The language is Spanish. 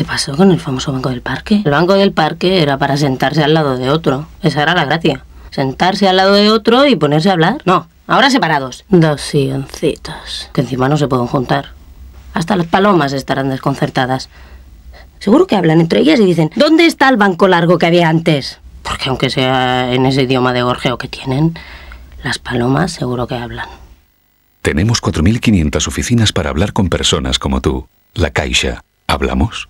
¿Qué pasó con el famoso banco del parque? El banco del parque era para sentarse al lado de otro. Esa era la gracia. Sentarse al lado de otro y ponerse a hablar. No, ahora separados. Dos sioncitos. Que encima no se pueden juntar. Hasta las palomas estarán desconcertadas. Seguro que hablan entre ellas y dicen, ¿dónde está el banco largo que había antes? Porque aunque sea en ese idioma de gorjeo que tienen, las palomas seguro que hablan. Tenemos 4.500 oficinas para hablar con personas como tú. La Caixa. ¿Hablamos?